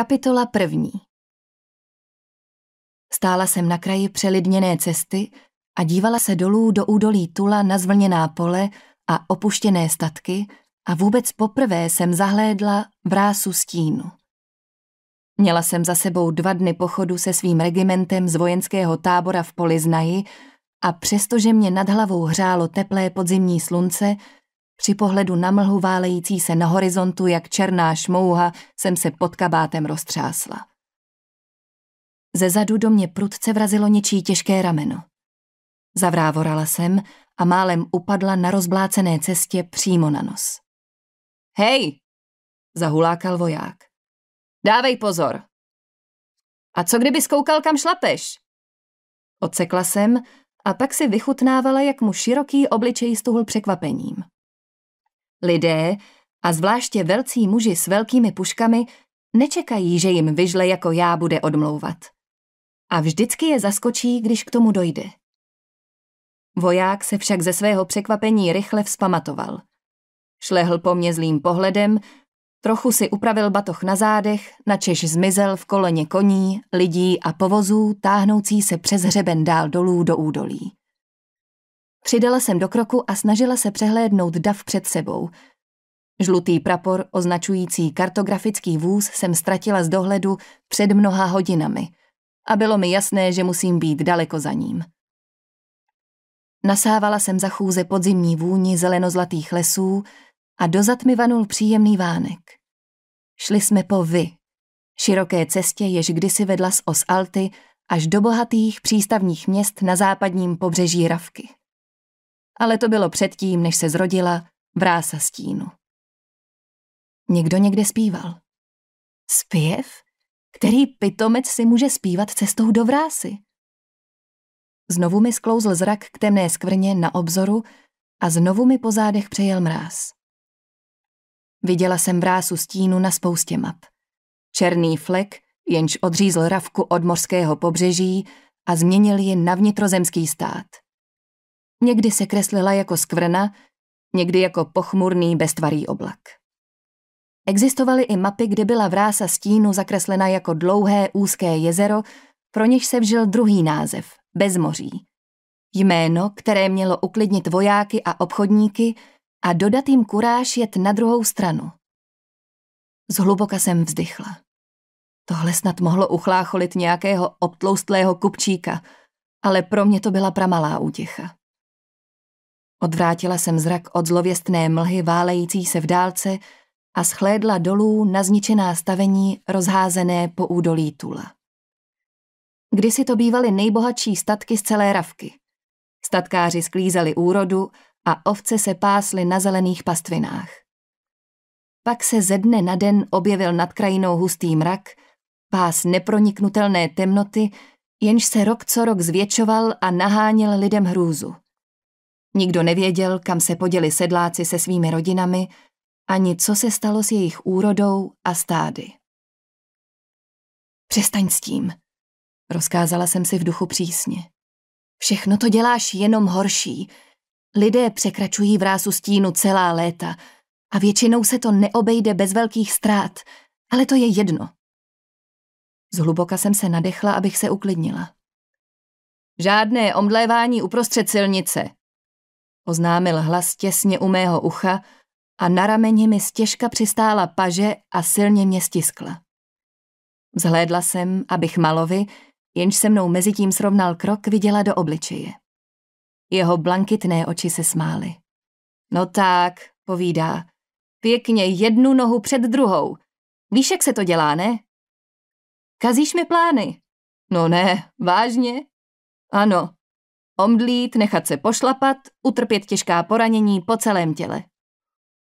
Kapitola první Stála jsem na kraji přelidněné cesty a dívala se dolů do údolí Tula na zvlněná pole a opuštěné statky a vůbec poprvé jsem zahlédla vrásu stínu. Měla jsem za sebou dva dny pochodu se svým regimentem z vojenského tábora v Poliznaji a přestože mě nad hlavou hřálo teplé podzimní slunce, při pohledu na mlhu válející se na horizontu jak černá šmouha jsem se pod kabátem roztřásla. Ze zadu do mě prudce vrazilo něčí těžké rameno. Zavrávorala jsem a málem upadla na rozblácené cestě přímo na nos. Hej! zahulákal voják. Dávej pozor! A co kdyby skoukal, kam šlapeš? Odsekla jsem a pak si vychutnávala, jak mu široký obličej stuhl překvapením. Lidé, a zvláště velcí muži s velkými puškami, nečekají, že jim vyžle jako já bude odmlouvat. A vždycky je zaskočí, když k tomu dojde. Voják se však ze svého překvapení rychle vzpamatoval. Šlehl po mně zlým pohledem, trochu si upravil batoh na zádech, načež zmizel v koleně koní, lidí a povozů táhnoucí se přes hřeben dál dolů do údolí. Přidala jsem do kroku a snažila se přehlédnout dav před sebou. Žlutý prapor označující kartografický vůz jsem ztratila z dohledu před mnoha hodinami a bylo mi jasné, že musím být daleko za ním. Nasávala jsem za chůze podzimní vůni zelenozlatých lesů a dozad mi vanul příjemný vánek. Šli jsme po vy, široké cestě, jež kdysi vedla z Osalty až do bohatých přístavních měst na západním pobřeží Ravky ale to bylo předtím, než se zrodila vrása stínu. Někdo někde zpíval. Zpěv? Který pitomec si může zpívat cestou do vrásy? Znovu mi sklouzl zrak k temné skvrně na obzoru a znovu mi po zádech přejel mráz. Viděla jsem vrásu stínu na spoustě map. Černý flek, jenž odřízl ravku od mořského pobřeží a změnil ji na vnitrozemský stát – Někdy se kreslila jako skvrna, někdy jako pochmurný beztvarý oblak. Existovaly i mapy, kde byla vrása stínu zakreslena jako dlouhé úzké jezero, pro něž se vžil druhý název – Bezmoří. Jméno, které mělo uklidnit vojáky a obchodníky a dodat jim kuráž jet na druhou stranu. Zhluboka jsem vzdychla. Tohle snad mohlo uchlácholit nějakého obtloustlého kupčíka, ale pro mě to byla pramalá útěcha. Odvrátila jsem zrak od zlověstné mlhy válející se v dálce a schlédla dolů na zničená stavení rozházené po údolí Tula. Kdysi to bývaly nejbohatší statky z celé Ravky. Statkáři sklízeli úrodu a ovce se pásly na zelených pastvinách. Pak se ze dne na den objevil nad krajinou hustý mrak, pás neproniknutelné temnoty, jenž se rok co rok zvětšoval a naháněl lidem hrůzu – Nikdo nevěděl, kam se poděli sedláci se svými rodinami, ani co se stalo s jejich úrodou a stády. Přestaň s tím, rozkázala jsem si v duchu přísně. Všechno to děláš jenom horší. Lidé překračují v rásu stínu celá léta a většinou se to neobejde bez velkých ztrát, ale to je jedno. Zhluboka jsem se nadechla, abych se uklidnila. Žádné omdlévání uprostřed silnice, oznámil hlas těsně u mého ucha a na rameni mi stěžka přistála paže a silně mě stiskla. Vzhlédla jsem, abych Malovi, jenž se mnou mezitím srovnal krok, viděla do obličeje. Jeho blankitné oči se smály. No tak, povídá, pěkně jednu nohu před druhou. Víš, jak se to dělá, ne? Kazíš mi plány? No ne, vážně? Ano, Omdlít, nechat se pošlapat, utrpět těžká poranění po celém těle.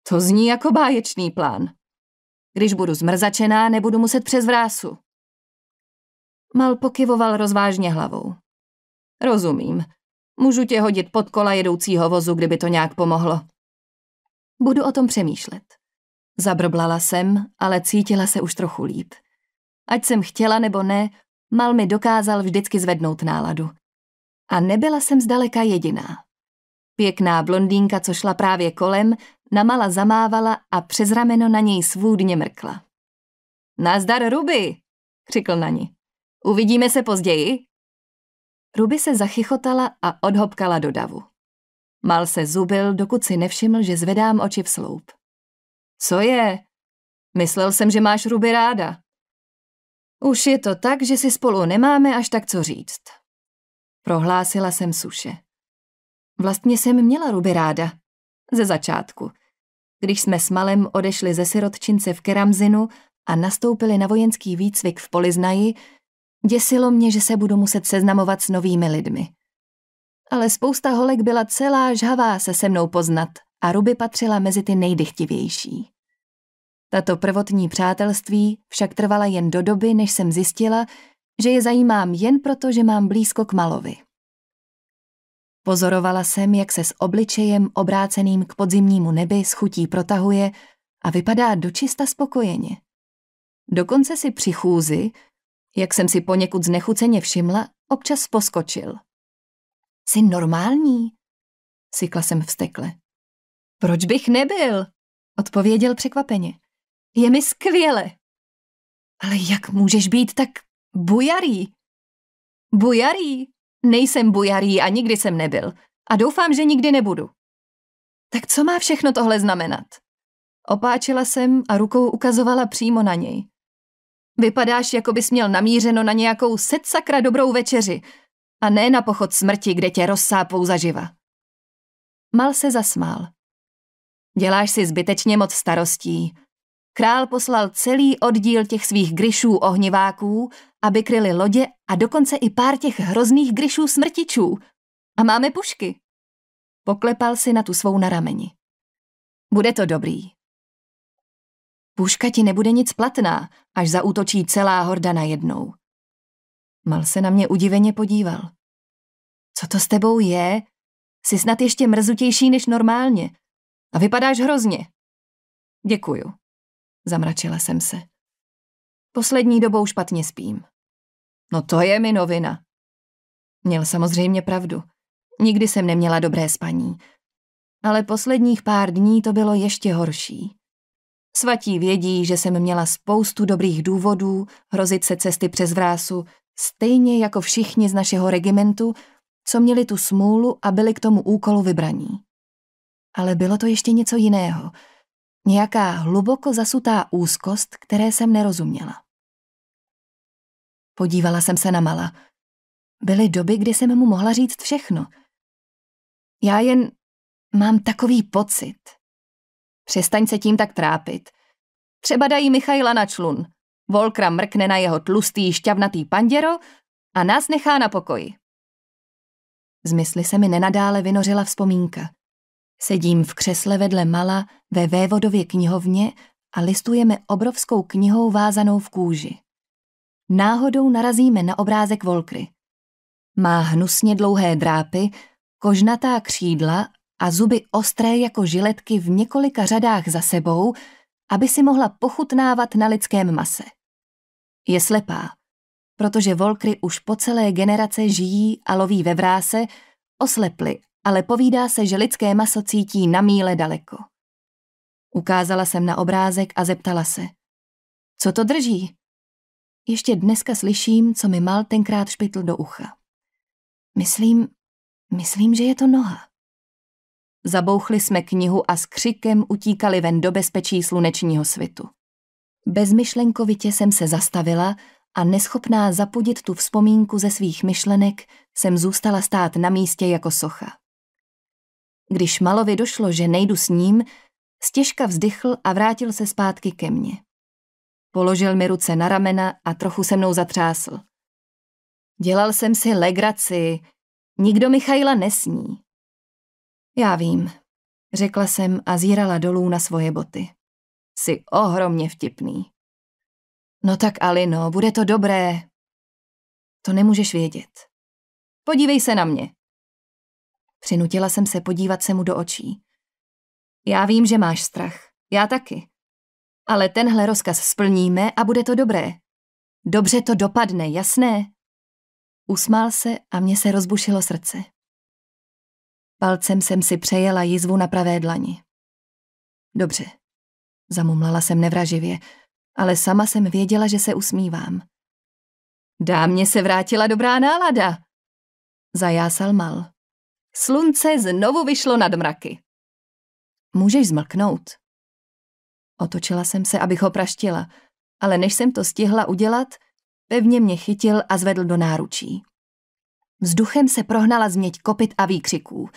To zní jako báječný plán. Když budu zmrzačená, nebudu muset přes vrásu. Mal pokyvoval rozvážně hlavou. Rozumím. Můžu tě hodit pod kola jedoucího vozu, kdyby to nějak pomohlo. Budu o tom přemýšlet. Zabrblala jsem, ale cítila se už trochu líp. Ať jsem chtěla nebo ne, Mal mi dokázal vždycky zvednout náladu – a nebyla jsem zdaleka jediná. Pěkná blondýnka, co šla právě kolem, namala zamávala a přes rameno na něj svůdně mrkla. Nazdar, Ruby! křikl na ní. Uvidíme se později? Ruby se zachychotala a odhopkala do davu. Mal se zubil, dokud si nevšiml, že zvedám oči v sloup. Co je? Myslel jsem, že máš Ruby ráda. Už je to tak, že si spolu nemáme až tak co říct. Prohlásila jsem suše. Vlastně jsem měla Ruby ráda. Ze začátku. Když jsme s Malem odešli ze sirotčince v Keramzinu a nastoupili na vojenský výcvik v Poliznaji, děsilo mě, že se budu muset seznamovat s novými lidmi. Ale spousta holek byla celá žhavá se se mnou poznat a Ruby patřila mezi ty nejdychtivější. Tato prvotní přátelství však trvala jen do doby, než jsem zjistila, že je zajímám jen proto, že mám blízko k Malovi. Pozorovala jsem, jak se s obličejem obráceným k podzimnímu nebi s chutí protahuje a vypadá dočista spokojeně. Dokonce si při chůzi, jak jsem si poněkud znechuceně všimla, občas poskočil. Jsi normální? Sykla jsem vstekle. Proč bych nebyl? Odpověděl překvapeně. Je mi skvěle. Ale jak můžeš být tak Bujarý. Bujarý? Nejsem bujarý a nikdy jsem nebyl. A doufám, že nikdy nebudu. Tak co má všechno tohle znamenat? Opáčila jsem a rukou ukazovala přímo na něj. Vypadáš, jako bys měl namířeno na nějakou set sakra dobrou večeři a ne na pochod smrti, kde tě rozsápou zaživa. Mal se zasmál. Děláš si zbytečně moc starostí. Král poslal celý oddíl těch svých gryšů ohniváků aby kryly lodě a dokonce i pár těch hrozných gryšů smrtičů. A máme pušky. Poklepal si na tu svou na rameni. Bude to dobrý. Puška ti nebude nic platná, až zaútočí celá horda najednou. Mal se na mě udiveně podíval. Co to s tebou je? Jsi snad ještě mrzutější než normálně. A vypadáš hrozně. Děkuju. Zamračila jsem se. Poslední dobou špatně spím. No to je mi novina. Měl samozřejmě pravdu. Nikdy jsem neměla dobré spaní. Ale posledních pár dní to bylo ještě horší. Svatí vědí, že jsem měla spoustu dobrých důvodů hrozit se cesty přes vrásu, stejně jako všichni z našeho regimentu, co měli tu smůlu a byli k tomu úkolu vybraní. Ale bylo to ještě něco jiného – Nějaká hluboko zasutá úzkost, které jsem nerozuměla. Podívala jsem se na Mala. Byly doby, kdy jsem mu mohla říct všechno. Já jen mám takový pocit. Přestaň se tím tak trápit. Třeba dají Michaila na člun. Volkra mrkne na jeho tlustý, šťavnatý panděro a nás nechá na pokoji. Z mysli se mi nenadále vynořila vzpomínka. Sedím v křesle vedle Mala ve vévodově knihovně a listujeme obrovskou knihou vázanou v kůži. Náhodou narazíme na obrázek Volkry. Má hnusně dlouhé drápy, kožnatá křídla a zuby ostré jako žiletky v několika řadách za sebou, aby si mohla pochutnávat na lidském mase. Je slepá, protože volkry už po celé generace žijí a loví ve vráse, osleply ale povídá se, že lidské maso cítí na míle daleko. Ukázala jsem na obrázek a zeptala se. Co to drží? Ještě dneska slyším, co mi mal tenkrát špitl do ucha. Myslím, myslím, že je to noha. Zabouchli jsme knihu a s křikem utíkali ven do bezpečí slunečního svitu. Bezmyšlenkovitě jsem se zastavila a neschopná zapudit tu vzpomínku ze svých myšlenek, jsem zůstala stát na místě jako socha. Když Malovi došlo, že nejdu s ním, stěžka vzdychl a vrátil se zpátky ke mně. Položil mi ruce na ramena a trochu se mnou zatřásl. Dělal jsem si legraci. Nikdo Michaila nesní. Já vím, řekla jsem a zírala dolů na svoje boty. Jsi ohromně vtipný. No tak Alino, bude to dobré. To nemůžeš vědět. Podívej se na mě, Přinutila jsem se podívat se mu do očí. Já vím, že máš strach. Já taky. Ale tenhle rozkaz splníme a bude to dobré. Dobře to dopadne, jasné? Usmál se a mně se rozbušilo srdce. Palcem jsem si přejela jizvu na pravé dlani. Dobře. Zamumlala jsem nevraživě, ale sama jsem věděla, že se usmívám. Dámě se vrátila dobrá nálada, zajásal Mal. Slunce znovu vyšlo nad mraky. Můžeš zmlknout. Otočila jsem se, abych ho praštila, ale než jsem to stihla udělat, pevně mě chytil a zvedl do náručí. Vzduchem se prohnala změť kopit a výkřiků.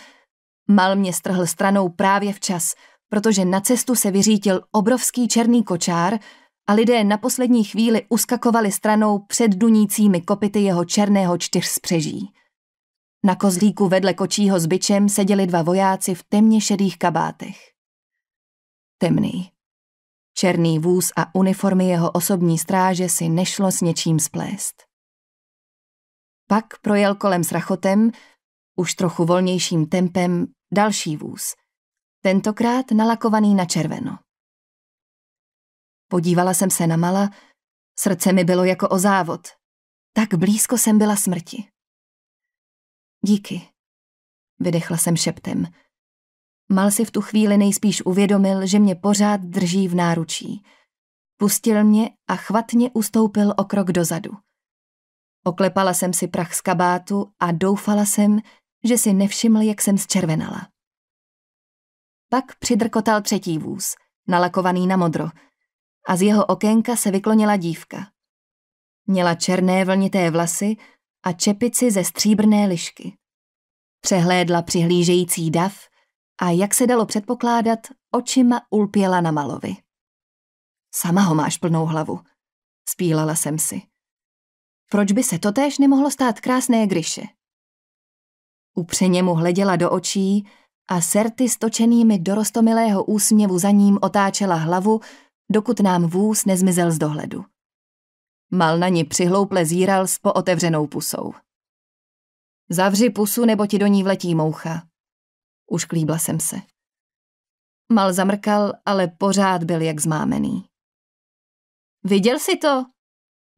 Mal mě strhl stranou právě včas, protože na cestu se vyřítil obrovský černý kočár a lidé na poslední chvíli uskakovali stranou před dunícími kopity jeho černého čtyřspřeží. Na kozlíku vedle kočího s byčem seděli dva vojáci v temně šedých kabátech. Temný. Černý vůz a uniformy jeho osobní stráže si nešlo s něčím splést. Pak projel kolem s rachotem, už trochu volnějším tempem, další vůz. Tentokrát nalakovaný na červeno. Podívala jsem se na Mala, srdce mi bylo jako o závod. Tak blízko jsem byla smrti. Díky. Vydechla jsem šeptem. Mal si v tu chvíli nejspíš uvědomil, že mě pořád drží v náručí. Pustil mě a chvatně ustoupil o krok dozadu. Oklepala jsem si prach z kabátu a doufala jsem, že si nevšiml, jak jsem zčervenala. Pak přidrkotal třetí vůz, nalakovaný na modro, a z jeho okénka se vyklonila dívka. Měla černé vlnité vlasy, a čepici ze stříbrné lišky. Přehlédla přihlížející dav a, jak se dalo předpokládat, očima ulpěla na Malovi. Sama ho máš plnou hlavu, spílala jsem si. Proč by se totéž nemohlo stát krásné Gryše? Upřeně mu hleděla do očí a serty stočenými do rostomilého úsměvu za ním otáčela hlavu, dokud nám vůz nezmizel z dohledu. Mal na ní přihlouple zíral s pootevřenou pusou. Zavři pusu, nebo ti do ní vletí moucha. Už klíbla jsem se. Mal zamrkal, ale pořád byl jak zmámený. Viděl jsi to?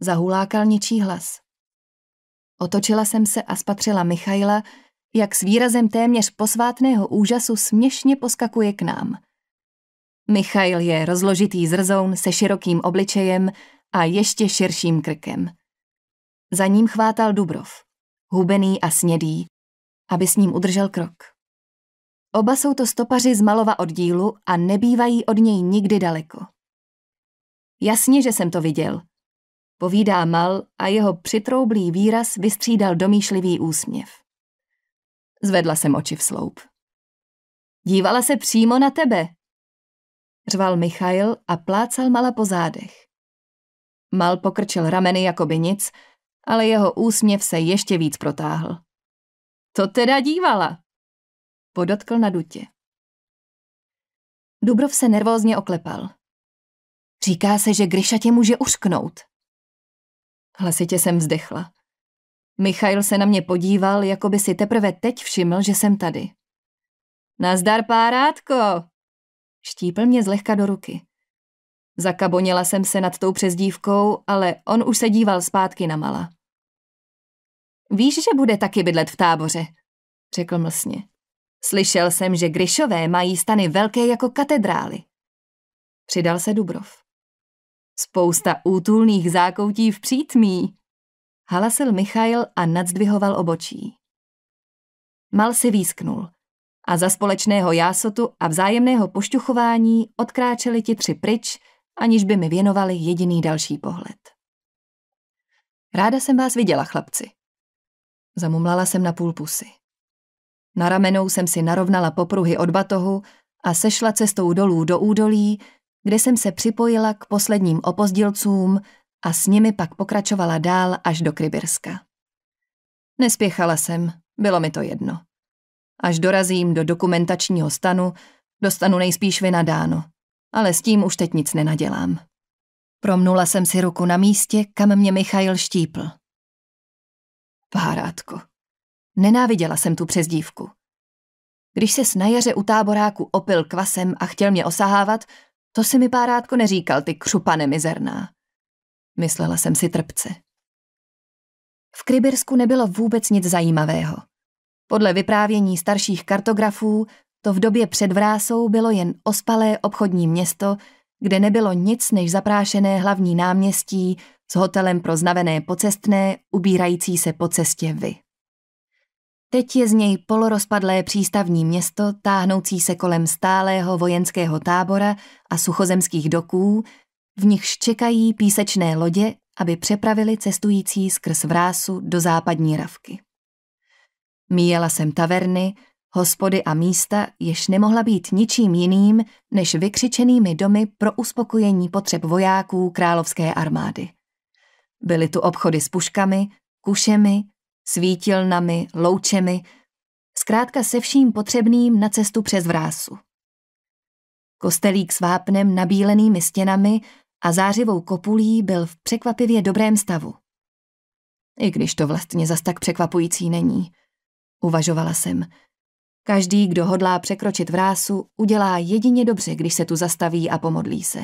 Zahulákal něčí hlas. Otočila jsem se a spatřila Michaila, jak s výrazem téměř posvátného úžasu směšně poskakuje k nám. Michail je rozložitý zrzoun se širokým obličejem, a ještě širším krkem. Za ním chvátal Dubrov, hubený a snědý, aby s ním udržel krok. Oba jsou to stopaři z malova oddílu a nebývají od něj nikdy daleko. Jasně, že jsem to viděl, povídá Mal a jeho přitroublý výraz vystřídal domýšlivý úsměv. Zvedla jsem oči v sloup. Dívala se přímo na tebe, řval Michail a plácal Mala po zádech. Mal pokrčil rameny jako by nic, ale jeho úsměv se ještě víc protáhl. To teda dívala, podotkl na dutě. Dubrov se nervózně oklepal. Říká se, že Gryša tě může ušknout. Hlasitě jsem vzdechla. Michail se na mě podíval, jako by si teprve teď všiml, že jsem tady. Nazdar, párátko! Štípl mě zlehka do ruky. Zakabonila jsem se nad tou přezdívkou, ale on už se díval zpátky na Mala. Víš, že bude taky bydlet v táboře, řekl mlsně. Slyšel jsem, že Gryšové mají stany velké jako katedrály. Přidal se Dubrov. Spousta útulných zákoutí v přítmí, halasil Michail a nadzdvihoval obočí. Mal si výsknul a za společného jásotu a vzájemného pošťuchování odkráčeli ti tři pryč aniž by mi věnovali jediný další pohled. Ráda jsem vás viděla, chlapci. Zamumlala jsem na půl pusy. Na ramenou jsem si narovnala popruhy od batohu a sešla cestou dolů do údolí, kde jsem se připojila k posledním opozdilcům a s nimi pak pokračovala dál až do Krybirska. Nespěchala jsem, bylo mi to jedno. Až dorazím do dokumentačního stanu, dostanu nejspíš vynadáno – ale s tím už teď nic nenadělám. Promnula jsem si ruku na místě, kam mě Michail štípl. Párátko, nenáviděla jsem tu přezdívku. Když se na jaře u táboráku opil kvasem a chtěl mě osahávat, to si mi párátko neříkal, ty křupane mizerná. Myslela jsem si trpce. V Krybirsku nebylo vůbec nic zajímavého. Podle vyprávění starších kartografů to v době před vrásou bylo jen ospalé obchodní město, kde nebylo nic než zaprášené hlavní náměstí s hotelem pro znavené pocestné, ubírající se po cestě vy. Teď je z něj polorozpadlé přístavní město, táhnoucí se kolem stálého vojenského tábora a suchozemských doků, v nichž čekají písečné lodě, aby přepravili cestující skrz vrásu do západní ravky. Míjela jsem taverny, hospody a místa, jež nemohla být ničím jiným než vykřičenými domy pro uspokojení potřeb vojáků královské armády. Byly tu obchody s puškami, kušemi, svítilnami, loučemi, zkrátka se vším potřebným na cestu přes vrásu. Kostelík s vápnem nabílenými stěnami a zářivou kopulí byl v překvapivě dobrém stavu. I když to vlastně zas tak překvapující není, uvažovala jsem – Každý, kdo hodlá překročit vrásu, udělá jedině dobře, když se tu zastaví a pomodlí se.